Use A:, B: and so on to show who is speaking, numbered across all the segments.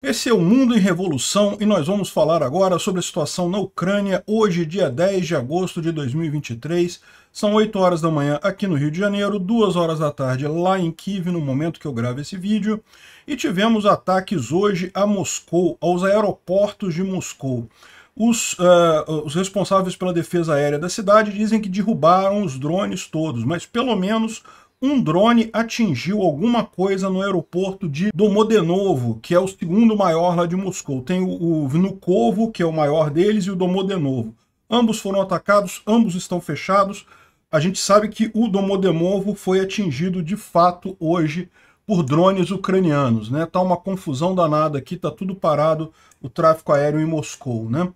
A: Esse é o Mundo em Revolução e nós vamos falar agora sobre a situação na Ucrânia hoje, dia 10 de agosto de 2023. São 8 horas da manhã aqui no Rio de Janeiro, 2 horas da tarde lá em Kiev, no momento que eu gravo esse vídeo. E tivemos ataques hoje a Moscou, aos aeroportos de Moscou. Os, uh, os, responsáveis pela defesa aérea da cidade dizem que derrubaram os drones todos, mas pelo menos um drone atingiu alguma coisa no aeroporto de Domodenovo, que é o segundo maior lá de Moscou. Tem o, o Vnukovo, que é o maior deles, e o Domodenovo. Ambos foram atacados, ambos estão fechados. A gente sabe que o Domodenovo foi atingido de fato hoje por drones ucranianos, né? Tá uma confusão danada aqui, tá tudo parado o tráfego aéreo em Moscou, né?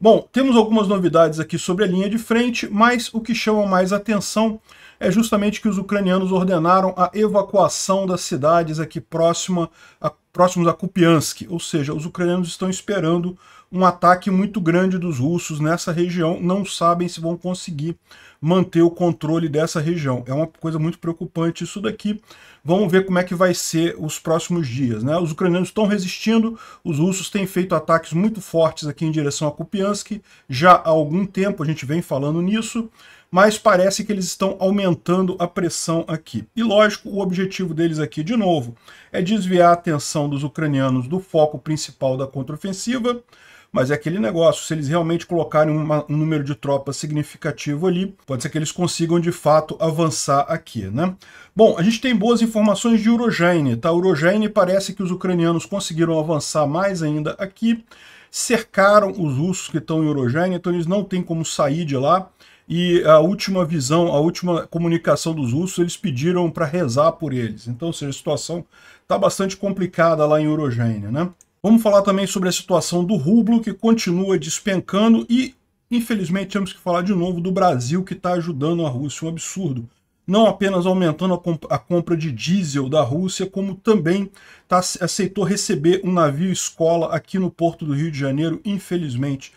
A: Bom, temos algumas novidades aqui sobre a linha de frente, mas o que chama mais atenção é justamente que os ucranianos ordenaram a evacuação das cidades aqui próxima a, próximos a Kupiansk, ou seja, os ucranianos estão esperando um ataque muito grande dos russos nessa região, não sabem se vão conseguir manter o controle dessa região. É uma coisa muito preocupante isso daqui. Vamos ver como é que vai ser os próximos dias. Né? Os ucranianos estão resistindo, os russos têm feito ataques muito fortes aqui em direção a Kupiansk já há algum tempo, a gente vem falando nisso mas parece que eles estão aumentando a pressão aqui. E lógico, o objetivo deles aqui, de novo, é desviar a atenção dos ucranianos do foco principal da contraofensiva, mas é aquele negócio, se eles realmente colocarem uma, um número de tropas significativo ali, pode ser que eles consigam de fato avançar aqui, né? Bom, a gente tem boas informações de Urogene, tá? Urogene parece que os ucranianos conseguiram avançar mais ainda aqui, cercaram os russos que estão em Urogene, então eles não têm como sair de lá, e a última visão, a última comunicação dos russos, eles pediram para rezar por eles. Então, ou seja, a situação está bastante complicada lá em Urogênia, né? Vamos falar também sobre a situação do rublo, que continua despencando e, infelizmente, temos que falar de novo do Brasil, que está ajudando a Rússia, um absurdo. Não apenas aumentando a, comp a compra de diesel da Rússia, como também tá, aceitou receber um navio escola aqui no porto do Rio de Janeiro, infelizmente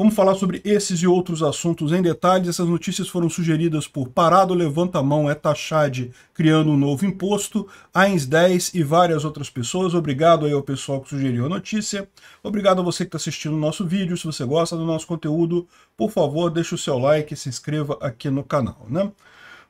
A: Vamos falar sobre esses e outros assuntos em detalhes. Essas notícias foram sugeridas por Parado, Levanta a Mão, é taxade criando um novo imposto, Ains 10 e várias outras pessoas. Obrigado aí ao pessoal que sugeriu a notícia. Obrigado a você que está assistindo o nosso vídeo. Se você gosta do nosso conteúdo, por favor, deixe o seu like e se inscreva aqui no canal. Né?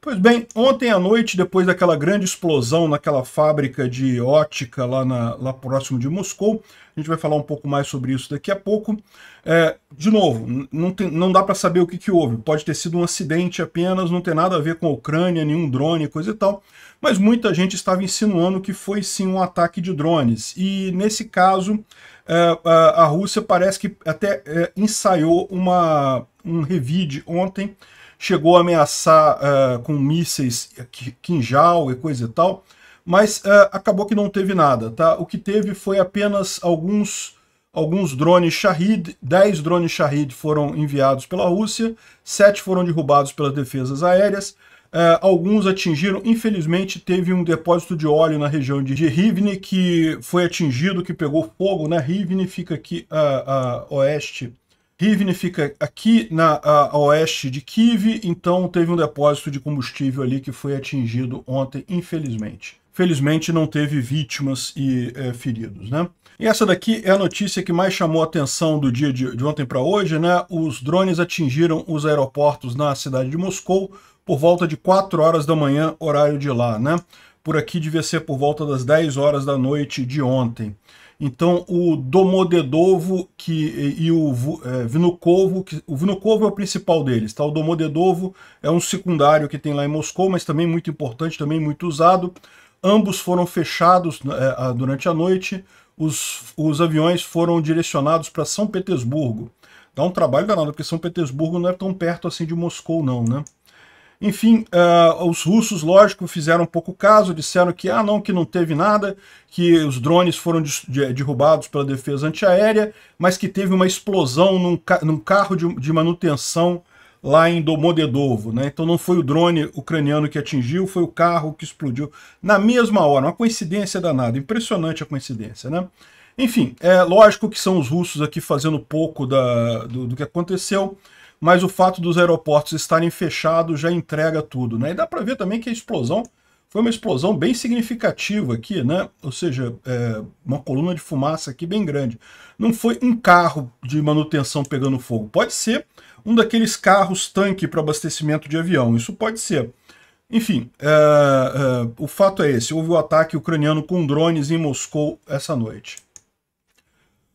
A: Pois bem, ontem à noite, depois daquela grande explosão naquela fábrica de ótica lá, na, lá próximo de Moscou, a gente vai falar um pouco mais sobre isso daqui a pouco. É, de novo, não, tem, não dá para saber o que, que houve. Pode ter sido um acidente apenas, não tem nada a ver com a Ucrânia, nenhum drone, coisa e tal. Mas muita gente estava insinuando que foi sim um ataque de drones. E nesse caso, é, a Rússia parece que até é, ensaiou uma, um revide ontem chegou a ameaçar uh, com mísseis Kinjal e coisa e tal, mas uh, acabou que não teve nada, tá? O que teve foi apenas alguns, alguns drones Shahid, 10 drones Shahid foram enviados pela Rússia, 7 foram derrubados pelas defesas aéreas, uh, alguns atingiram, infelizmente teve um depósito de óleo na região de Rivne que foi atingido, que pegou fogo, né? Rivne fica aqui a oeste Rivne né, fica aqui na, a, a oeste de Kiev, então teve um depósito de combustível ali que foi atingido ontem, infelizmente. Felizmente não teve vítimas e é, feridos, né? E essa daqui é a notícia que mais chamou a atenção do dia de, de ontem para hoje, né? Os drones atingiram os aeroportos na cidade de Moscou por volta de 4 horas da manhã, horário de lá, né? Por aqui devia ser por volta das 10 horas da noite de ontem. Então, o Domodedovo que, e o é, que, o Vinukovo é o principal deles, tá? O Domodedovo é um secundário que tem lá em Moscou, mas também muito importante, também muito usado. Ambos foram fechados né, é, durante a noite, os, os aviões foram direcionados para São Petersburgo. Dá um trabalho danado, porque São Petersburgo não é tão perto assim de Moscou não, né? Enfim, uh, os russos, lógico, fizeram um pouco caso, disseram que, ah, não, que não teve nada, que os drones foram de derrubados pela defesa antiaérea, mas que teve uma explosão num, ca num carro de, de, manutenção lá em Domodedovo. Né? Então não foi o drone ucraniano que atingiu, foi o carro que explodiu na mesma hora. Uma coincidência danada, impressionante a coincidência, né? Enfim, é lógico que são os russos aqui fazendo pouco da, do, do que aconteceu, mas o fato dos aeroportos estarem fechados já entrega tudo, né? E dá para ver também que a explosão foi uma explosão bem significativa aqui, né? Ou seja, é, uma coluna de fumaça aqui bem grande. Não foi um carro de manutenção pegando fogo. Pode ser um daqueles carros tanque para abastecimento de avião. Isso pode ser. Enfim, é, é, o fato é esse. Houve o um ataque ucraniano com drones em Moscou essa noite.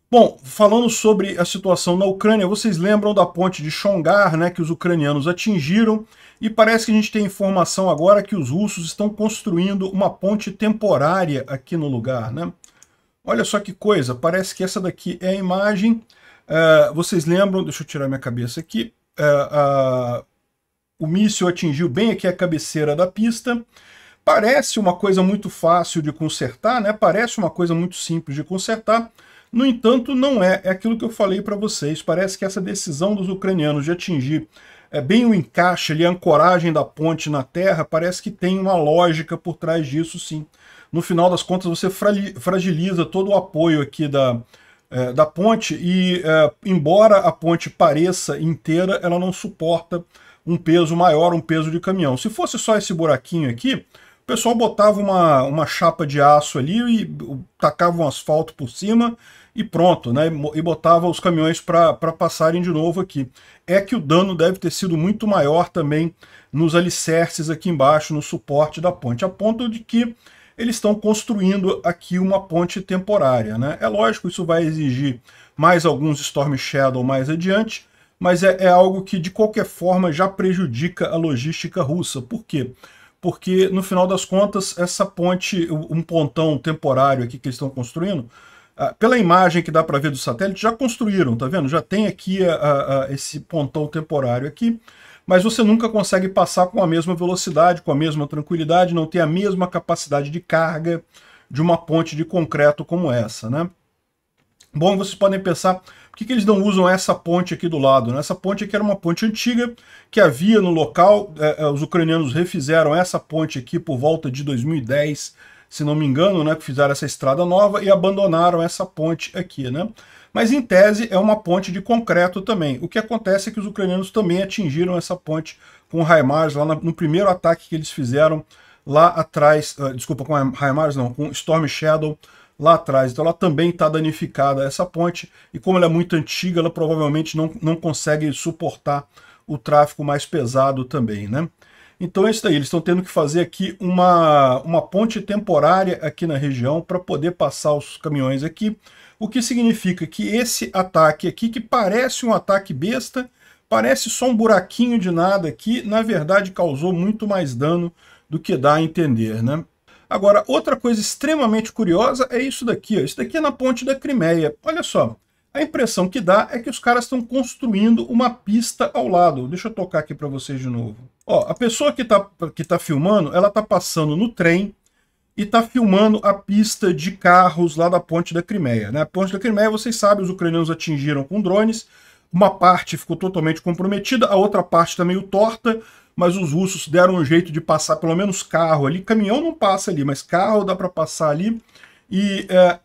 A: Bom, falando sobre a situação na Ucrânia, vocês lembram da ponte de Shongar, né, que os ucranianos atingiram, e parece que a gente tem informação agora que os russos estão construindo uma ponte temporária aqui no lugar, né? Olha só que coisa, parece que essa daqui é a imagem. Uh, vocês lembram, deixa eu tirar minha cabeça aqui, uh, uh, o míssil atingiu bem aqui a cabeceira da pista, parece uma coisa muito fácil de consertar, né? Parece uma coisa muito simples de consertar, no entanto, não é. É aquilo que eu falei para vocês. Parece que essa decisão dos ucranianos de atingir é, bem o encaixe, ali, a ancoragem da ponte na terra, parece que tem uma lógica por trás disso, sim. No final das contas, você fragiliza todo o apoio aqui da, é, da ponte e, é, embora a ponte pareça inteira, ela não suporta um peso maior, um peso de caminhão. Se fosse só esse buraquinho aqui, o pessoal botava uma, uma chapa de aço ali e tacava um asfalto por cima e pronto, né? E botava os caminhões para passarem de novo aqui. É que o dano deve ter sido muito maior também nos alicerces aqui embaixo, no suporte da ponte, a ponto de que eles estão construindo aqui uma ponte temporária, né? É lógico, isso vai exigir mais alguns Storm Shadow mais adiante, mas é, é algo que de qualquer forma já prejudica a logística russa. Por quê? Porque no final das contas, essa ponte, um pontão temporário aqui que eles estão construindo, ah, pela imagem que dá para ver do satélite, já construíram, tá vendo? Já tem aqui a, ah, a, ah, esse pontão temporário aqui, mas você nunca consegue passar com a mesma velocidade, com a mesma tranquilidade, não tem a mesma capacidade de carga de uma ponte de concreto como essa, né? Bom, vocês podem pensar, por que, que eles não usam essa ponte aqui do lado? Né? Essa ponte aqui era uma ponte antiga que havia no local, eh, eh os ucranianos refizeram essa ponte aqui por volta de 2010, se não me engano, né, que fizeram essa estrada nova e abandonaram essa ponte aqui, né? Mas em tese é uma ponte de concreto também. O que acontece é que os ucranianos também atingiram essa ponte com Raimars lá no primeiro ataque que eles fizeram lá atrás, uh, desculpa, com Raimars não, com Storm Shadow lá atrás. Então ela também está danificada essa ponte e como ela é muito antiga, ela provavelmente não, não consegue suportar o tráfego mais pesado também, né? Então é isso aí, eles estão tendo que fazer aqui uma, uma ponte temporária aqui na região para poder passar os caminhões aqui, o que significa que esse ataque aqui, que parece um ataque besta, parece só um buraquinho de nada aqui, na verdade causou muito mais dano do que dá a entender, né? Agora, outra coisa extremamente curiosa é isso daqui, ó. isso daqui é na ponte da Crimeia, olha só, a impressão que dá é que os caras estão construindo uma pista ao lado. Deixa eu tocar aqui para vocês de novo. Ó, a pessoa que está que tá filmando, ela está passando no trem e está filmando a pista de carros lá da ponte da Crimeia. Né? A ponte da Crimeia, vocês sabem, os ucranianos atingiram com drones. Uma parte ficou totalmente comprometida, a outra parte está meio torta, mas os russos deram um jeito de passar pelo menos carro ali. Caminhão não passa ali, mas carro dá para passar ali. E é,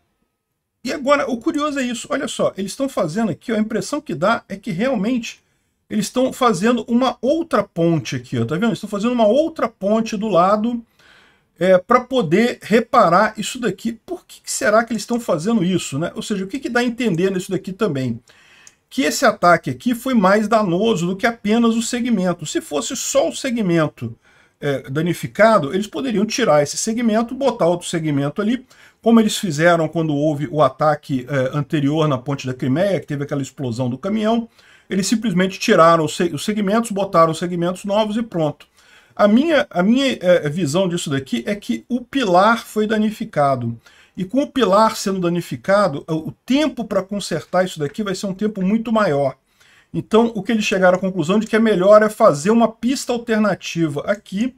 A: e agora, o curioso é isso. Olha só, eles estão fazendo aqui, ó, a impressão que dá é que realmente eles estão fazendo uma outra ponte aqui, ó, tá vendo? estão fazendo uma outra ponte do lado é, para poder reparar isso daqui. Por que, será que eles estão fazendo isso, né? Ou seja, o que, que dá a entender nisso daqui também? Que esse ataque aqui foi mais danoso do que apenas o segmento. Se fosse só o segmento é, danificado, eles poderiam tirar esse segmento, botar outro segmento ali, como eles fizeram quando houve o ataque é, anterior na ponte da Crimeia, que teve aquela explosão do caminhão, eles simplesmente tiraram os, segmentos, botaram os segmentos novos e pronto. A minha, a minha é, visão disso daqui é que o pilar foi danificado. E com o pilar sendo danificado, o tempo para consertar isso daqui vai ser um tempo muito maior. Então, o que eles chegaram à conclusão de que é melhor é fazer uma pista alternativa aqui.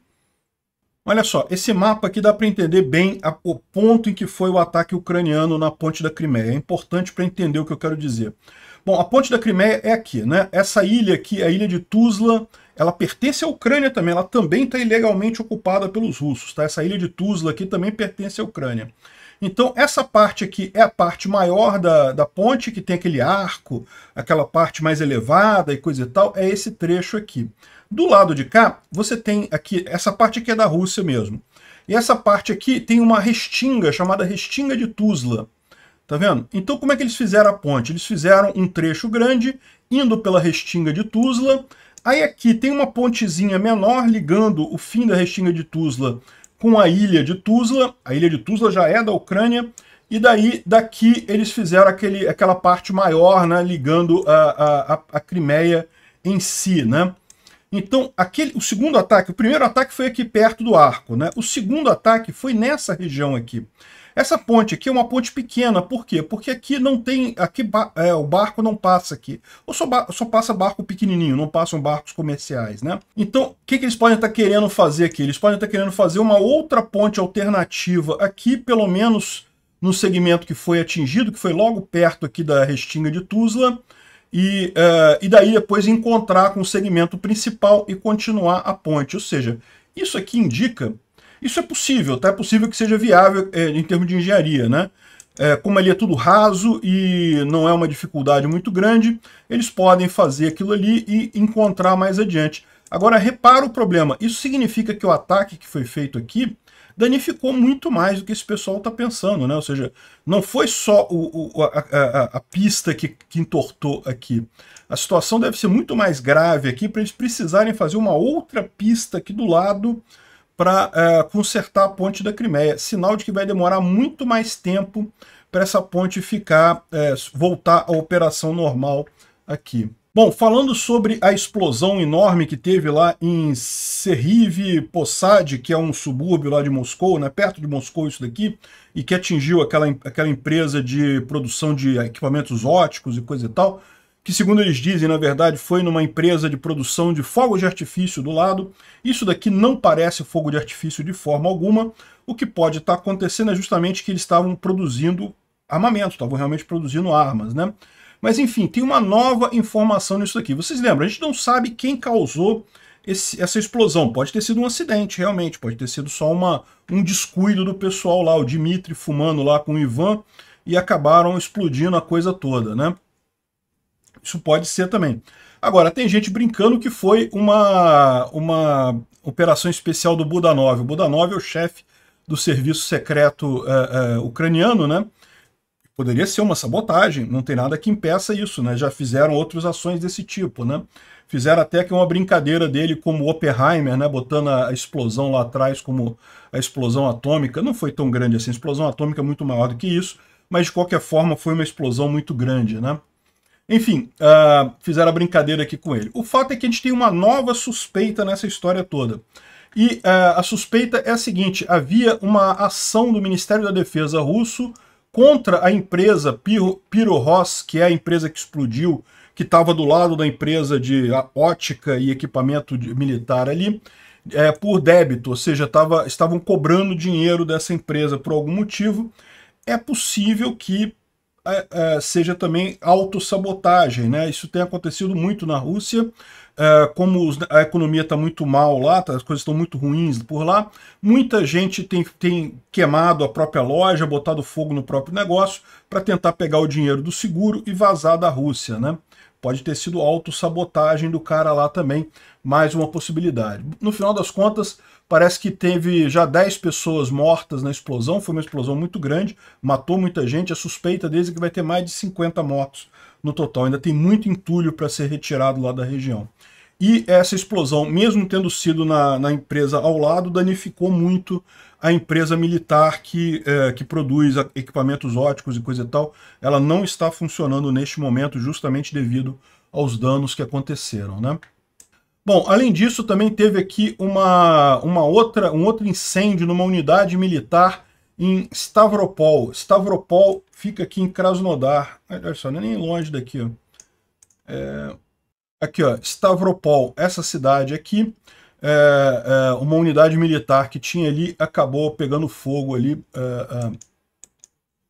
A: Olha só, esse mapa aqui dá para entender bem a, o ponto em que foi o ataque ucraniano na ponte da Crimeia. É importante para entender o que eu quero dizer. Bom, a ponte da Crimeia é aqui, né? Essa ilha aqui, a ilha de Tuzla, ela pertence à Ucrânia também, ela também está ilegalmente ocupada pelos russos, tá? Essa ilha de Tuzla aqui também pertence à Ucrânia. Então, essa parte aqui é a parte maior da, da ponte, que tem aquele arco, aquela parte mais elevada e coisa e tal, é esse trecho aqui. Do lado de cá, você tem aqui, essa parte aqui é da Rússia mesmo. E essa parte aqui tem uma restinga, chamada restinga de Tuzla. Tá vendo? Então, como é que eles fizeram a ponte? Eles fizeram um trecho grande, indo pela restinga de Tuzla. Aí aqui tem uma pontezinha menor ligando o fim da restinga de Tuzla com a ilha de Tuzla. A ilha de Tuzla já é da Ucrânia. E daí, daqui, eles fizeram aquele, aquela parte maior, né, ligando a, a, a Crimeia em si, né? Então, aquele, o segundo ataque, o primeiro ataque foi aqui perto do arco, né? O segundo ataque foi nessa região aqui. Essa ponte aqui é uma ponte pequena, por quê? Porque aqui não tem, aqui é, o barco não passa aqui. Ou só, só passa barco pequenininho, não passam barcos comerciais, né? Então, o que, que eles podem estar tá querendo fazer aqui? Eles podem estar tá querendo fazer uma outra ponte alternativa aqui, pelo menos no segmento que foi atingido, que foi logo perto aqui da Restinga de Tuzla, e, uh, e daí depois encontrar com o segmento principal e continuar a ponte. Ou seja, isso aqui indica isso é possível, tá? É possível que seja viável é, em termos de engenharia, né? É, como ali é tudo raso e não é uma dificuldade muito grande, eles podem fazer aquilo ali e encontrar mais adiante. Agora, repara o problema. Isso significa que o ataque que foi feito aqui danificou muito mais do que esse pessoal está pensando, né? Ou seja, não foi só o, o, a, a, a, pista que, que entortou aqui. A situação deve ser muito mais grave aqui para eles precisarem fazer uma outra pista aqui do lado para é, consertar a ponte da Crimeia. Sinal de que vai demorar muito mais tempo para essa ponte ficar é, voltar à operação normal aqui. Bom, falando sobre a explosão enorme que teve lá em Seriv Posad, que é um subúrbio lá de Moscou, né, perto de Moscou isso daqui, e que atingiu aquela, aquela empresa de produção de equipamentos óticos e coisa e tal, que segundo eles dizem, na verdade, foi numa empresa de produção de fogos de artifício do lado. Isso daqui não parece fogo de artifício de forma alguma. O que pode estar tá acontecendo é justamente que eles estavam produzindo armamento, estavam realmente produzindo armas, né? Mas enfim, tem uma nova informação nisso aqui. Vocês lembram, a gente não sabe quem causou esse, essa explosão. Pode ter sido um acidente, realmente, pode ter sido só uma, um descuido do pessoal lá, o Dimitri fumando lá com o Ivan, e acabaram explodindo a coisa toda, né? Isso pode ser também. Agora, tem gente brincando que foi uma, uma operação especial do Budanov. O Budanov é o chefe do serviço secreto é, é, ucraniano, né? Poderia ser uma sabotagem, não tem nada que impeça isso, né? Já fizeram outras ações desse tipo, né? Fizeram até que uma brincadeira dele como Oppenheimer, né? Botando a explosão lá atrás como a explosão atômica. Não foi tão grande assim, a explosão atômica é muito maior do que isso, mas de qualquer forma foi uma explosão muito grande, né? Enfim, uh, fizeram a brincadeira aqui com ele. O fato é que a gente tem uma nova suspeita nessa história toda. E uh, a suspeita é a seguinte: havia uma ação do Ministério da Defesa russo contra a empresa Piro, Piroros, que é a empresa que explodiu, que estava do lado da empresa de ótica e equipamento de, militar ali, é, por débito, ou seja, tava, estavam cobrando dinheiro dessa empresa por algum motivo. É possível que é, é, seja também autossabotagem. Né? Isso tem acontecido muito na Rússia. É, como a economia está muito mal lá, tá, as coisas estão muito ruins por lá, muita gente tem, tem queimado a própria loja, botado fogo no próprio negócio para tentar pegar o dinheiro do seguro e vazar da Rússia. Né? Pode ter sido autossabotagem do cara lá também, mais uma possibilidade. No final das contas, Parece que teve já 10 pessoas mortas na explosão, foi uma explosão muito grande, matou muita gente, a é suspeita deles é que vai ter mais de 50 mortos no total. Ainda tem muito entulho para ser retirado lá da região. E essa explosão, mesmo tendo sido na, na empresa ao lado, danificou muito a empresa militar que, é, que produz equipamentos óticos e coisa e tal. Ela não está funcionando neste momento justamente devido aos danos que aconteceram, né? Bom, além disso, também teve aqui uma, uma outra, um outro incêndio numa unidade militar em Stavropol. Stavropol fica aqui em Krasnodar. Olha só, não é nem longe daqui. Ó. É, aqui, ó, Stavropol, essa cidade aqui, é, é, uma unidade militar que tinha ali acabou pegando fogo ali. É, é,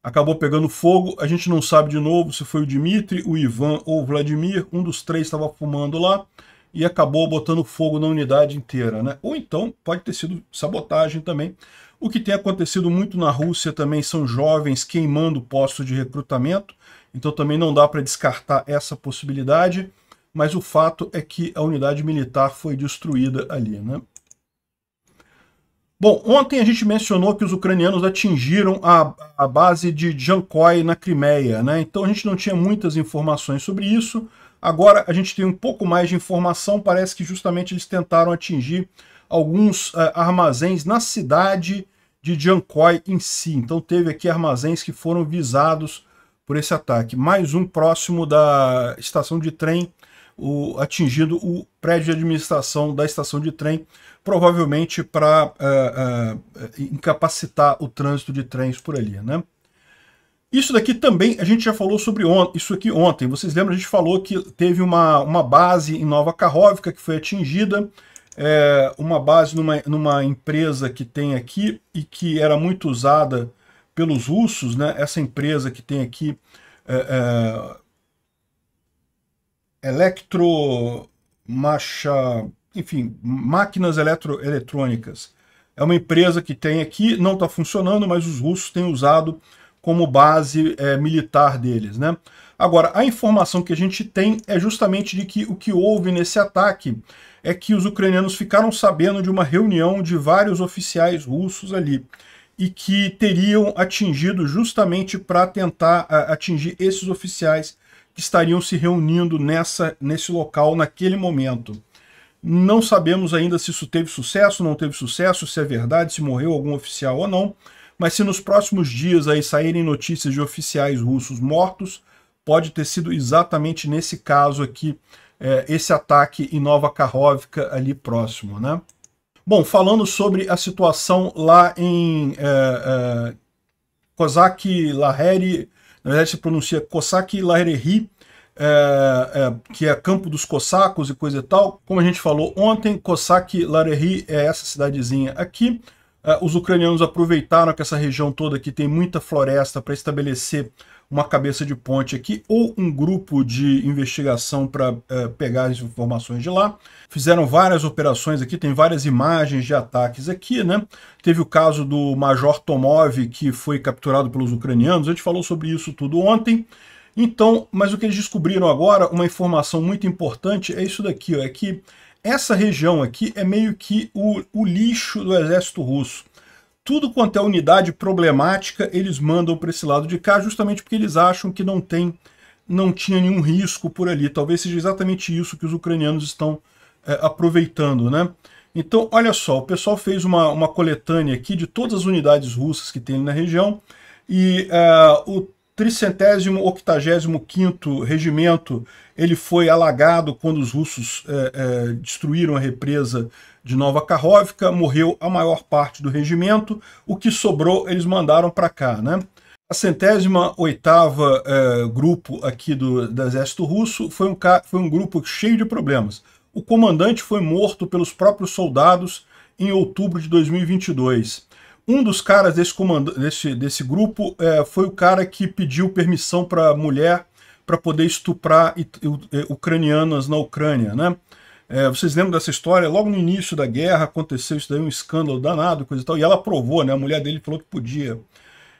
A: acabou pegando fogo. A gente não sabe de novo se foi o Dmitry, o Ivan ou o Vladimir. Um dos três estava fumando lá e acabou botando fogo na unidade inteira. Né? Ou então pode ter sido sabotagem também. O que tem acontecido muito na Rússia também são jovens queimando postos de recrutamento, então também não dá para descartar essa possibilidade, mas o fato é que a unidade militar foi destruída ali. Né? Bom, ontem a gente mencionou que os ucranianos atingiram a, a base de Jankoi na Crimeia, né? então a gente não tinha muitas informações sobre isso, Agora a gente tem um pouco mais de informação, parece que justamente eles tentaram atingir alguns uh, armazéns na cidade de Jankoi em si. Então teve aqui armazéns que foram visados por esse ataque. Mais um próximo da estação de trem, o, atingindo o prédio de administração da estação de trem, provavelmente para uh, eh, uh, eh, incapacitar o trânsito de trens por ali. Né? Isso daqui também a gente já falou sobre isso aqui ontem. Vocês lembram, a gente falou que teve uma, uma base em Nova Carróvica que foi atingida, é, uma base numa, numa empresa que tem aqui e que era muito usada pelos russos, né? essa empresa que tem aqui, é, é, enfim, máquinas eletro, eletrônicas. É uma empresa que tem aqui, não está funcionando, mas os russos têm usado como base é, militar deles. Né? Agora, a informação que a gente tem é justamente de que o que houve nesse ataque é que os ucranianos ficaram sabendo de uma reunião de vários oficiais russos ali e que teriam atingido justamente para tentar a, atingir esses oficiais que estariam se reunindo nessa, nesse local naquele momento. Não sabemos ainda se isso teve sucesso, não teve sucesso, se é verdade, se morreu algum oficial ou não, mas se nos próximos dias aí saírem notícias de oficiais russos mortos, pode ter sido exatamente nesse caso aqui, é, esse ataque em Nova Karhovka ali próximo, né? Bom, falando sobre a situação lá em é, é, Kozak Laheri, na verdade se pronuncia Kozak Laheri, é, é, que é Campo dos Cossacos e coisa e tal. Como a gente falou ontem, Cossack Larerri é essa cidadezinha aqui. Ah, os ucranianos aproveitaram que essa região toda aqui tem muita floresta para estabelecer uma cabeça de ponte aqui ou um grupo de investigação para uh, eh, pegar as informações de lá. Fizeram várias operações aqui, tem várias imagens de ataques aqui, né? Teve o caso do Major Tomov, que foi capturado pelos ucranianos, a gente falou sobre isso tudo ontem. Então, mas o que eles descobriram agora, uma informação muito importante, é isso daqui, ó, é que essa região aqui é meio que o, o lixo do exército russo. Tudo quanto é unidade problemática, eles mandam para esse lado de cá, justamente porque eles acham que não tem, não tinha nenhum risco por ali. Talvez seja exatamente isso que os ucranianos estão é, aproveitando, né? Então, olha só, o pessoal fez uma, uma coletânea aqui de todas as unidades russas que tem na região, e eh, o tricentésimo octagésimo quinto regimento ele foi alagado quando os russos é, é, destruíram a represa de Nova Karhovka, morreu a maior parte do regimento, o que sobrou eles mandaram para cá, né? A centésima oitava é, grupo aqui do, do exército russo foi um, foi um grupo cheio de problemas. O comandante foi morto pelos próprios soldados em outubro de 2022. Um dos caras desse, comando, desse, desse grupo é, foi o cara que pediu permissão para mulher para poder estuprar é, ucranianas na Ucrânia, né? É, vocês lembram dessa história? Logo no início da guerra aconteceu isso daí, um escândalo danado, coisa e tal, e ela aprovou, né? A mulher dele falou que podia.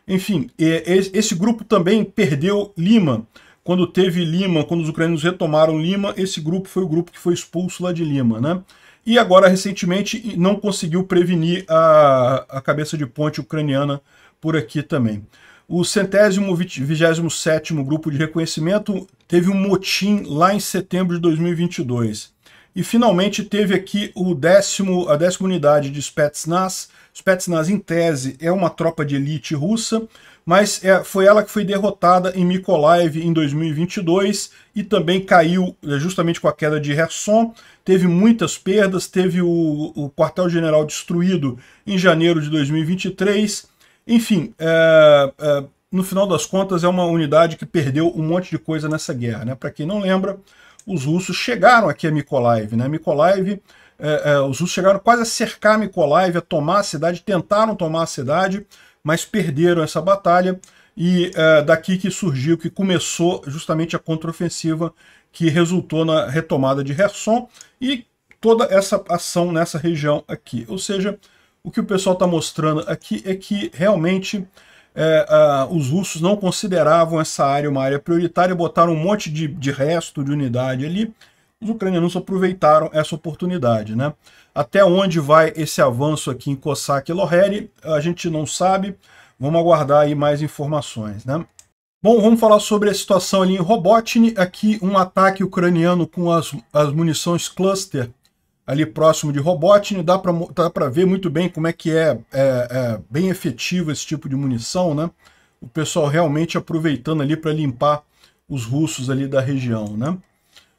A: Enfim, é, é, esse grupo também perdeu Lima. Quando teve Lima, quando os ucranianos retomaram Lima, esse grupo foi o grupo que foi expulso lá de Lima, né? E agora, recentemente, não conseguiu prevenir a, a cabeça de ponte ucraniana por aqui também. O centésimo, vigésimo sétimo grupo de reconhecimento teve um motim lá em setembro de 2022. E finalmente teve aqui o décimo, a décima unidade de Spetsnaz. Spetsnaz, em tese, é uma tropa de elite russa, mas é, foi ela que foi derrotada em Mykolaiv em 2022 e também caiu é, justamente com a queda de Kherson. Teve muitas perdas, teve o, o quartel-general destruído em janeiro de 2023. Enfim, é, é, no final das contas, é uma unidade que perdeu um monte de coisa nessa guerra. Né? Para quem não lembra, os russos chegaram aqui a Mykolaiv. Né? Mykolaiv é, é, os russos chegaram quase a cercar Mykolaiv, a tomar a cidade, tentaram tomar a cidade, mas perderam essa batalha e é, daqui que surgiu, que começou justamente a contraofensiva que resultou na retomada de Herson e toda essa ação nessa região aqui. Ou seja, o que o pessoal está mostrando aqui é que realmente é, a, os russos não consideravam essa área uma área prioritária, botaram um monte de, de resto de unidade ali os ucranianos aproveitaram essa oportunidade. Né? Até onde vai esse avanço aqui em Cossack e Loheri, a gente não sabe, vamos aguardar aí mais informações. Né? Bom, vamos falar sobre a situação ali em Robotny, aqui um ataque ucraniano com as, as munições cluster ali próximo de Robotny, dá para ver muito bem como é que é, é, é bem efetivo esse tipo de munição, né? O pessoal realmente aproveitando ali para limpar os russos ali da região, né?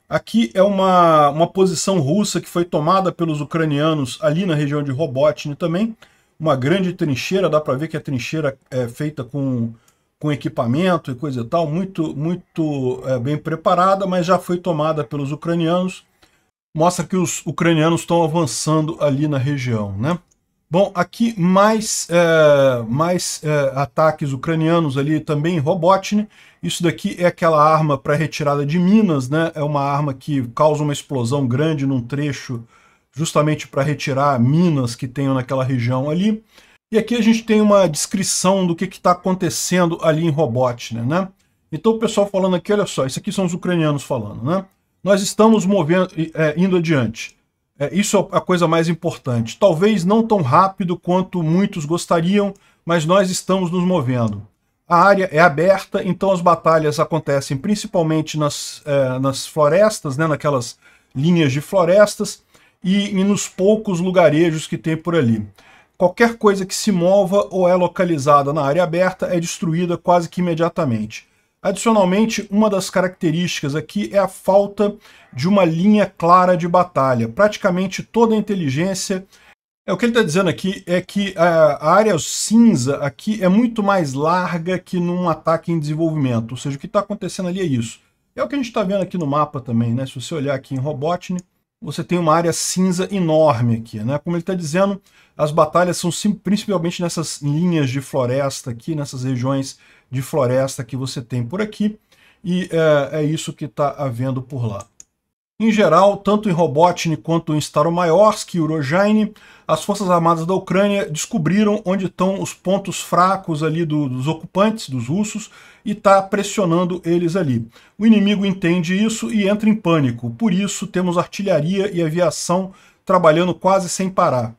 A: Aqui é uma, uma posição russa que foi tomada pelos ucranianos ali na região de Robotny também. Uma grande trincheira, dá para ver que a trincheira é feita com, com equipamento e coisa e tal, muito, muito é, bem preparada, mas já foi tomada pelos ucranianos. Mostra que os ucranianos estão avançando ali na região, né? Bom, aqui mais, é, mais é, ataques ucranianos ali também em Robotnik. Isso daqui é aquela arma para retirada de minas, né? É uma arma que causa uma explosão grande num trecho justamente para retirar minas que tenham naquela região ali. E aqui a gente tem uma descrição do que está acontecendo ali em Robotnik, né? Então o pessoal falando aqui, olha só, isso aqui são os ucranianos falando, né? Nós estamos movendo, é, indo adiante. É, isso é a coisa mais importante. Talvez não tão rápido quanto muitos gostariam, mas nós estamos nos movendo. A área é aberta, então as batalhas acontecem principalmente nas, é, nas florestas, né, naquelas linhas de florestas e, e nos poucos lugarejos que tem por ali. Qualquer coisa que se mova ou é localizada na área aberta é destruída quase que imediatamente. Adicionalmente, uma das características aqui é a falta de uma linha clara de batalha. Praticamente toda a inteligência é, o que ele está dizendo aqui é que a, área cinza aqui é muito mais larga que num ataque em desenvolvimento. Ou seja, o que está acontecendo ali é isso. É o que a gente está vendo aqui no mapa também, né? Se você olhar aqui em Robotnik, você tem uma área cinza enorme aqui, né? Como ele está dizendo, as batalhas são principalmente nessas linhas de floresta aqui, nessas regiões de floresta que você tem por aqui, e é, é isso que está havendo por lá. Em geral, tanto em Robotnik quanto em Staromayorsk e Urojine, as Forças Armadas da Ucrânia descobriram onde estão os pontos fracos ali do, dos ocupantes, dos russos, e está pressionando eles ali. O inimigo entende isso e entra em pânico. Por isso, temos artilharia e aviação trabalhando quase sem parar.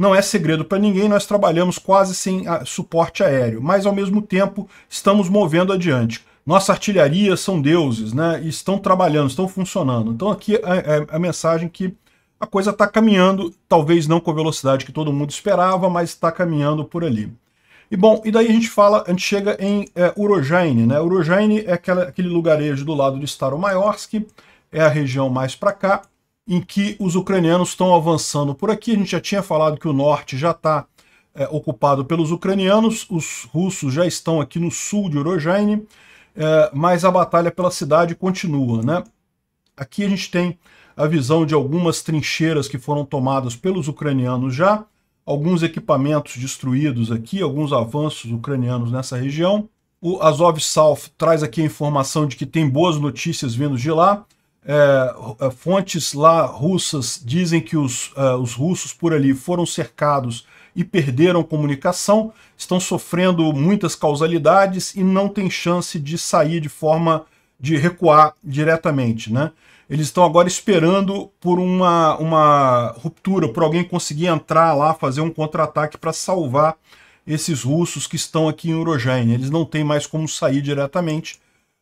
A: Não é segredo para ninguém, nós trabalhamos quase sem ah, suporte aéreo, mas ao mesmo tempo estamos movendo adiante. Nossa artilharia são deuses, né? estão trabalhando, estão funcionando. Então aqui é, é, é a mensagem que a coisa está caminhando, talvez não com a velocidade que todo mundo esperava, mas está caminhando por ali. E bom, e daí a gente fala, a gente chega em é, Urojaine, né? Urojaine é aquela, aquele lugarejo do lado de Staromaiosk, é a região mais para cá, em que os ucranianos estão avançando por aqui. A gente já tinha falado que o norte já está é, ocupado pelos ucranianos, os russos já estão aqui no sul de Orojane, é, mas a batalha pela cidade continua. Né? Aqui a gente tem a visão de algumas trincheiras que foram tomadas pelos ucranianos já, alguns equipamentos destruídos aqui, alguns avanços ucranianos nessa região. O Azov South traz aqui a informação de que tem boas notícias vindo de lá. É, é, fontes lá russas dizem que os, é, os russos por ali foram cercados e perderam comunicação, estão sofrendo muitas causalidades e não tem chance de sair de forma de recuar diretamente, né? Eles estão agora esperando por uma, uma ruptura, por alguém conseguir entrar lá, fazer um contra-ataque para salvar esses russos que estão aqui em Urogênia. Eles não têm mais como sair diretamente,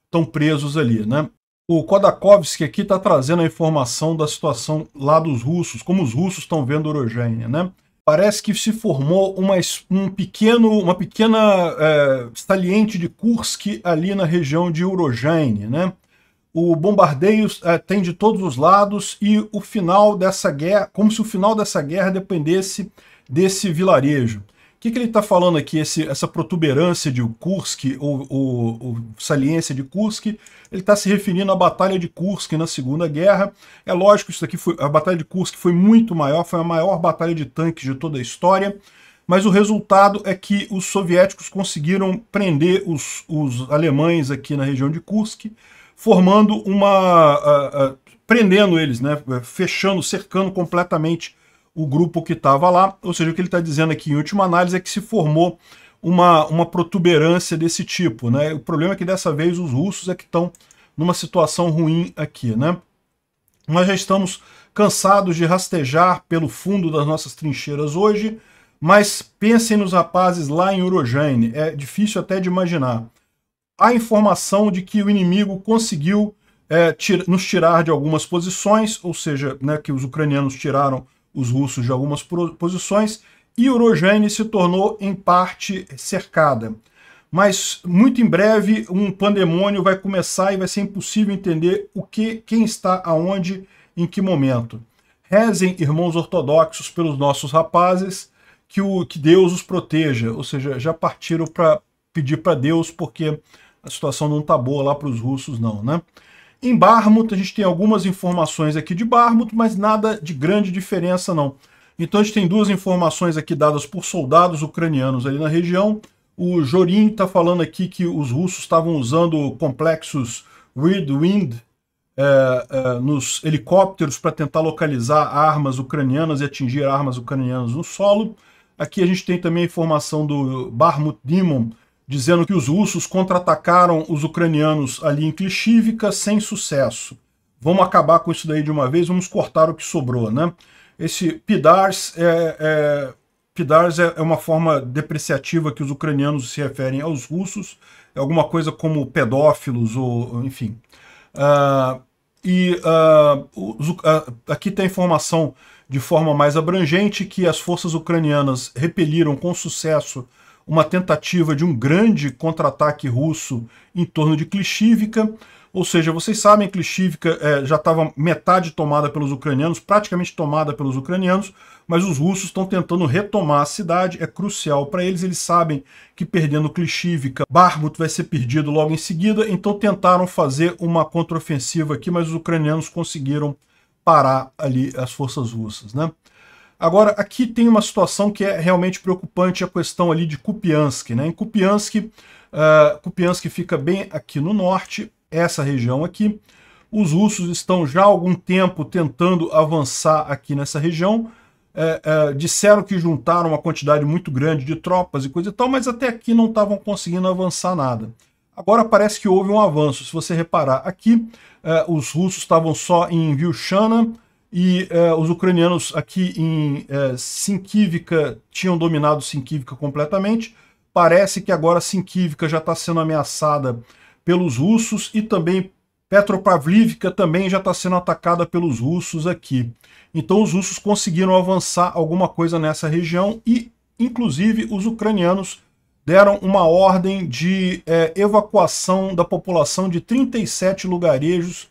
A: estão presos ali, né? O Kodakovsky aqui está trazendo a informação da situação lá dos russos, como os russos estão vendo orogênia, né? Parece que se formou uma, um pequeno, uma pequena é, saliente de Kursk ali na região de Urogênia, né? O bombardeio é, tem de todos os lados e o final dessa guerra, como se o final dessa guerra dependesse desse vilarejo. O que, que ele está falando aqui, esse, essa protuberância de Kursk, ou, ou, ou saliência de Kursk? Ele está se referindo à Batalha de Kursk na Segunda Guerra. É lógico, isso aqui foi, a Batalha de Kursk foi muito maior, foi a maior batalha de tanques de toda a história, mas o resultado é que os soviéticos conseguiram prender os, os alemães aqui na região de Kursk, formando uma... A, a, prendendo eles, né, fechando, cercando completamente o grupo que estava lá. Ou seja, o que ele está dizendo aqui, em última análise, é que se formou uma, uma protuberância desse tipo. Né? O problema é que dessa vez os russos é que estão numa situação ruim aqui. Né? Nós já estamos cansados de rastejar pelo fundo das nossas trincheiras hoje, mas pensem nos rapazes lá em Urojane, é difícil até de imaginar. Há informação de que o inimigo conseguiu é, nos tirar de algumas posições, ou seja, né, que os ucranianos tiraram os russos de algumas posições e Urojane se tornou em parte cercada. Mas muito em breve um pandemônio vai começar e vai ser impossível entender o que, quem está aonde, em que momento. Rezem, irmãos ortodoxos, pelos nossos rapazes, que, o, que Deus os proteja. Ou seja, já partiram para pedir para Deus, porque a situação não está boa lá para os russos, não, né? Em Barmouth, a gente tem algumas informações aqui de Barmouth, mas nada de grande diferença não. Então a gente tem duas informações aqui dadas por soldados ucranianos ali na região. O Jorim está falando aqui que os russos estavam usando complexos Weird Wind é, é, nos helicópteros para tentar localizar armas ucranianas e atingir armas ucranianas no solo. Aqui a gente tem também a informação do Barmut Demon, dizendo que os russos contra-atacaram os ucranianos ali em Klishivka sem sucesso. Vamos acabar com isso daí de uma vez, vamos cortar o que sobrou, né? Esse Pidars é, é Pidars é, é uma forma depreciativa que os ucranianos se referem aos russos, é alguma coisa como pedófilos, ou enfim. Uh, e uh, ah, os, uh, ah, aqui tem informação de forma mais abrangente que as forças ucranianas repeliram com sucesso uma tentativa de um grande contra-ataque russo em torno de Klishivka. Ou seja, vocês sabem, Klishivka é, já estava metade tomada pelos ucranianos, praticamente tomada pelos ucranianos, mas os russos estão tentando retomar a cidade, é crucial para eles, eles sabem que perdendo Klishivka, Barmut vai ser perdido logo em seguida, então tentaram fazer uma contraofensiva aqui, mas os ucranianos conseguiram parar ali as forças russas, né? Agora, aqui tem uma situação que é realmente preocupante, a questão ali de Kupiansk. Né? Em Kupiansk, uh, Kupiansk fica bem aqui no norte, essa região aqui. Os russos estão já há algum tempo tentando avançar aqui nessa região. Eh, eh, disseram que juntaram uma quantidade muito grande de tropas e coisa e tal, mas até aqui não estavam conseguindo avançar nada. Agora parece que houve um avanço. Se você reparar aqui, os russos estavam só em Vilshana, e uh, os ucranianos aqui em uh, Sinkivka tinham dominado Sinkivka completamente. Parece que agora Sinkivka já está sendo ameaçada pelos russos e também Petropavlivka também já está sendo atacada pelos russos aqui. Então os russos conseguiram avançar alguma coisa nessa região e, inclusive, os ucranianos deram uma ordem de é, evacuação da população de 37 lugarejos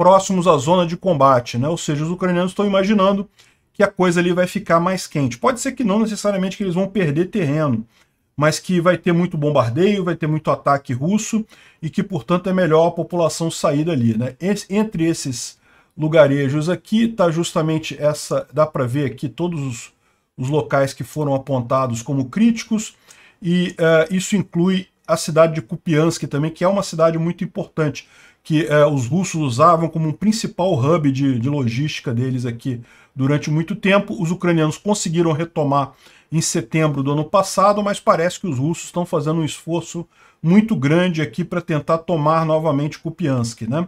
A: próximos à zona de combate, né? Ou seja, os ucranianos estão imaginando que a coisa ali vai ficar mais quente. Pode ser que não necessariamente que eles vão perder terreno, mas que vai ter muito bombardeio, vai ter muito ataque russo e que, portanto, é melhor a população sair dali. Né? Entre esses lugarejos aqui está justamente essa, dá para ver aqui todos os, os, locais que foram apontados como críticos e uh, isso inclui a cidade de Kupiansk também, que é uma cidade muito importante que é, os russos usavam como um principal hub de, de logística deles aqui durante muito tempo. Os ucranianos conseguiram retomar em setembro do ano passado, mas parece que os russos estão fazendo um esforço muito grande aqui para tentar tomar novamente Kupiansk, né?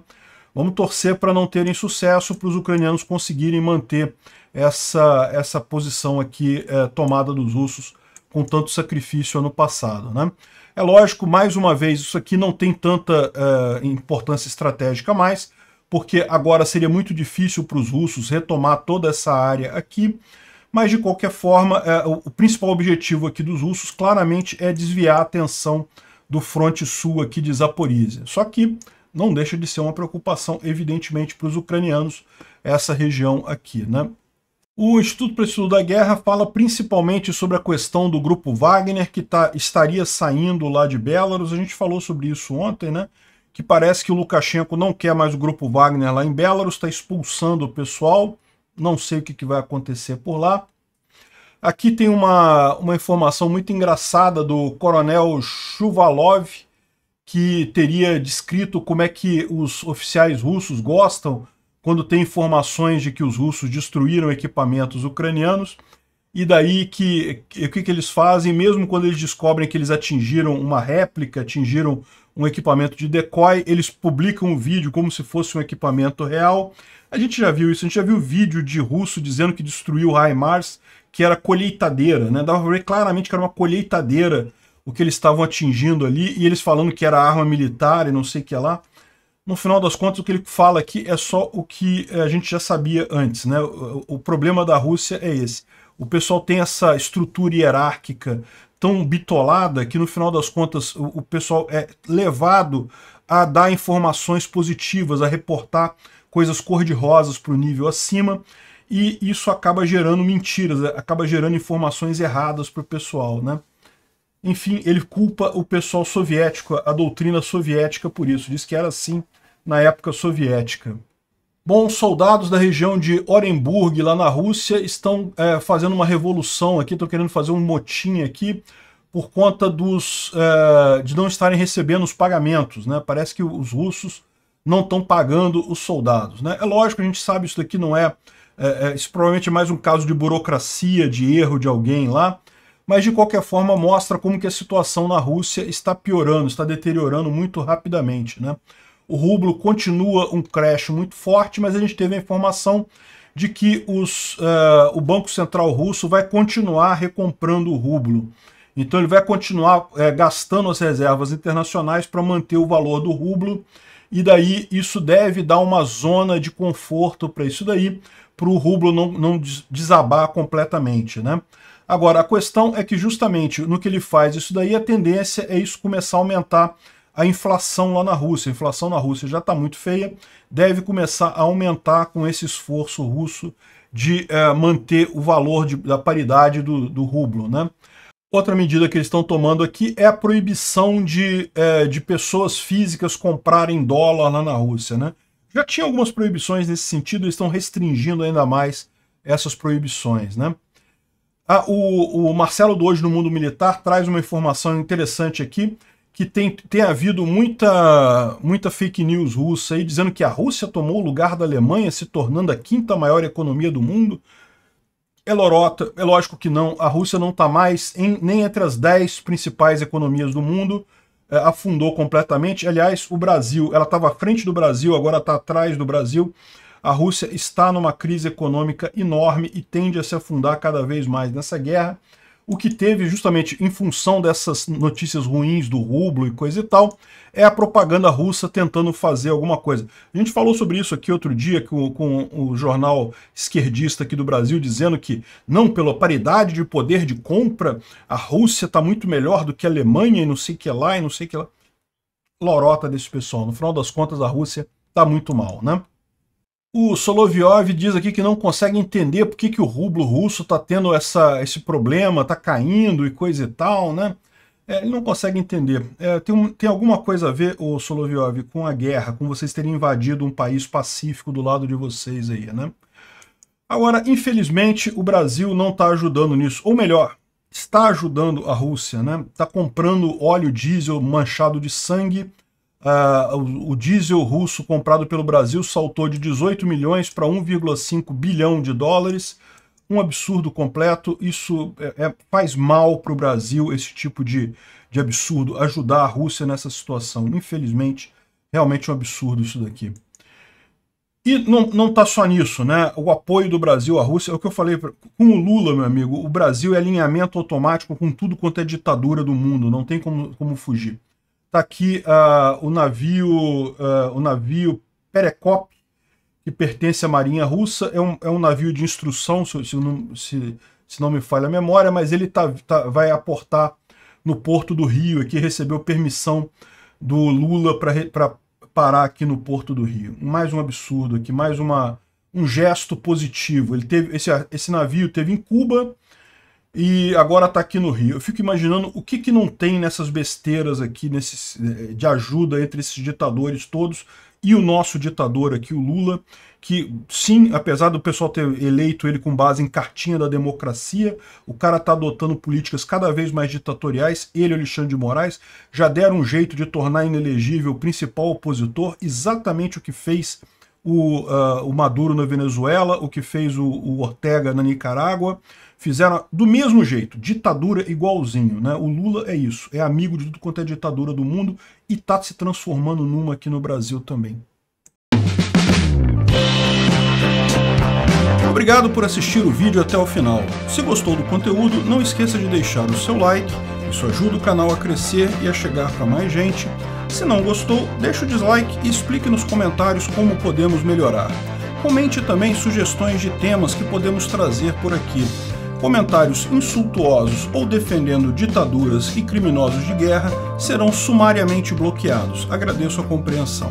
A: Vamos torcer para não terem sucesso, para os ucranianos conseguirem manter essa, essa posição aqui eh, tomada dos russos com tanto sacrifício ano passado, né? É lógico, mais uma vez, isso aqui não tem tanta uh, importância estratégica mais, porque agora seria muito difícil para os russos retomar toda essa área aqui, mas de qualquer forma, uh, o principal objetivo aqui dos russos claramente é desviar a atenção do fronte sul aqui de Zaporizhia. Só que não deixa de ser uma preocupação, evidentemente, para os ucranianos, essa região aqui, né? O Instituto para o Estudo da Guerra fala principalmente sobre a questão do grupo Wagner, que tá, estaria saindo lá de Belarus. A gente falou sobre isso ontem, né? Que parece que o Lukashenko não quer mais o grupo Wagner lá em Belarus, está expulsando o pessoal. Não sei o que, que vai acontecer por lá. Aqui tem uma, uma informação muito engraçada do coronel Chuvalov, que teria descrito como é que os oficiais russos gostam quando tem informações de que os russos destruíram equipamentos ucranianos, e daí que, o que, que eles fazem, mesmo quando eles descobrem que eles atingiram uma réplica, atingiram um equipamento de decoy, eles publicam o um vídeo como se fosse um equipamento real. A gente já viu isso, a gente já viu vídeo de russo dizendo que destruiu HIMARS, que era colheitadeira, né? Dava para ver claramente que era uma colheitadeira o que eles estavam atingindo ali, e eles falando que era arma militar e não sei o que lá no final das contas, o que ele fala aqui é só o que eh, a gente já sabia antes. Né? O, o, problema da Rússia é esse. O pessoal tem essa estrutura hierárquica tão bitolada que, no final das contas, o, o pessoal é levado a dar informações positivas, a reportar coisas cor-de-rosas para o nível acima, e isso acaba gerando mentiras, acaba gerando informações erradas para o pessoal. Né? Enfim, ele culpa o pessoal soviético, a doutrina soviética por isso. Diz que era assim na época soviética. Bom, soldados da região de Orenburg, lá na Rússia, estão é, fazendo uma revolução aqui, estão querendo fazer um motim aqui, por conta dos, é, de não estarem recebendo os pagamentos. Né? Parece que os russos não estão pagando os soldados. Né? É lógico, a gente sabe isso daqui não é, é, é, Isso provavelmente é mais um caso de burocracia, de erro de alguém lá mas de qualquer forma mostra como que a situação na Rússia está piorando, está deteriorando muito rapidamente. Né? O rublo continua um crash muito forte, mas a gente teve a informação de que os, uh, o Banco Central Russo vai continuar recomprando o rublo. Então ele vai continuar é, gastando as reservas internacionais para manter o valor do rublo, e daí isso deve dar uma zona de conforto para isso daí, para o rublo não, não desabar completamente. Né? Agora, a questão é que justamente no que ele faz isso daí, a tendência é isso começar a aumentar a inflação lá na Rússia. A inflação na Rússia já está muito feia, deve começar a aumentar com esse esforço russo de é, manter o valor de, da paridade do, do rublo. Né? Outra medida que eles estão tomando aqui é a proibição de, é, de pessoas físicas comprarem dólar lá na Rússia. Né? Já tinha algumas proibições nesse sentido, eles estão restringindo ainda mais essas proibições. Né? Ah, o, o Marcelo do Hoje no Mundo Militar traz uma informação interessante aqui, que tem, tem havido muita, muita fake news russa aí, dizendo que a Rússia tomou o lugar da Alemanha, se tornando a quinta maior economia do mundo. É, lorota, é lógico que não, a Rússia não está mais em, nem entre as dez principais economias do mundo, é, afundou completamente. Aliás, o Brasil, ela estava à frente do Brasil, agora está atrás do Brasil. A Rússia está numa crise econômica enorme e tende a se afundar cada vez mais nessa guerra. O que teve, justamente em função dessas notícias ruins do rublo e coisa e tal, é a propaganda russa tentando fazer alguma coisa. A gente falou sobre isso aqui outro dia com, com o jornal esquerdista aqui do Brasil, dizendo que, não, pela paridade de poder de compra, a Rússia está muito melhor do que a Alemanha e não sei que lá e não sei que lá. Lorota desse pessoal. No final das contas, a Rússia está muito mal, né? O Soloviov diz aqui que não consegue entender por que, que o rublo russo está tendo essa, esse problema, está caindo e coisa e tal, né? É, ele não consegue entender. É, tem, tem alguma coisa a ver, o Soloviov, com a guerra, com vocês terem invadido um país pacífico do lado de vocês aí, né? Agora, infelizmente, o Brasil não está ajudando nisso. Ou melhor, está ajudando a Rússia, né? Está comprando óleo diesel manchado de sangue Uh, o, o diesel russo comprado pelo Brasil saltou de 18 milhões para 1,5 bilhão de dólares. Um absurdo completo. Isso é, é, faz mal para o Brasil, esse tipo de, de absurdo, ajudar a Rússia nessa situação. Infelizmente, realmente um absurdo isso daqui. E não está só nisso, né? O apoio do Brasil à Rússia, é o que eu falei com o Lula, meu amigo. O Brasil é alinhamento automático com tudo quanto é ditadura do mundo, não tem como, como fugir. Está aqui uh, o navio uh, o navio Perekop, que pertence à Marinha Russa. É um, é um navio de instrução, se, se, não, se, se não me falha a memória, mas ele tá, tá, vai aportar no Porto do Rio, aqui recebeu permissão do Lula para parar aqui no Porto do Rio. Mais um absurdo aqui, mais uma, um gesto positivo. Ele teve esse, esse navio teve em Cuba, e agora está aqui no Rio. Eu fico imaginando o que, que não tem nessas besteiras aqui, nesses, eh, de ajuda entre esses ditadores todos e o nosso ditador aqui, o Lula, que sim, apesar do pessoal ter eleito ele com base em cartinha da democracia, o cara está adotando políticas cada vez mais ditatoriais, ele e Alexandre de Moraes já deram um jeito de tornar inelegível o principal opositor, exatamente o que fez o, uh, o Maduro na Venezuela, o que fez o, o, Ortega na Nicarágua, fizeram do mesmo jeito, ditadura igualzinho. Né? O Lula é isso, é amigo de tudo quanto é ditadura do mundo e está se transformando numa aqui no Brasil também. Obrigado por assistir o vídeo até o final. Se gostou do conteúdo, não esqueça de deixar o seu like, isso ajuda o canal a crescer e a chegar para mais gente se não gostou, deixe o dislike e explique nos comentários como podemos melhorar. Comente também sugestões de temas que podemos trazer por aqui. Comentários insultuosos ou defendendo ditaduras e criminosos de guerra serão sumariamente bloqueados. Agradeço a compreensão.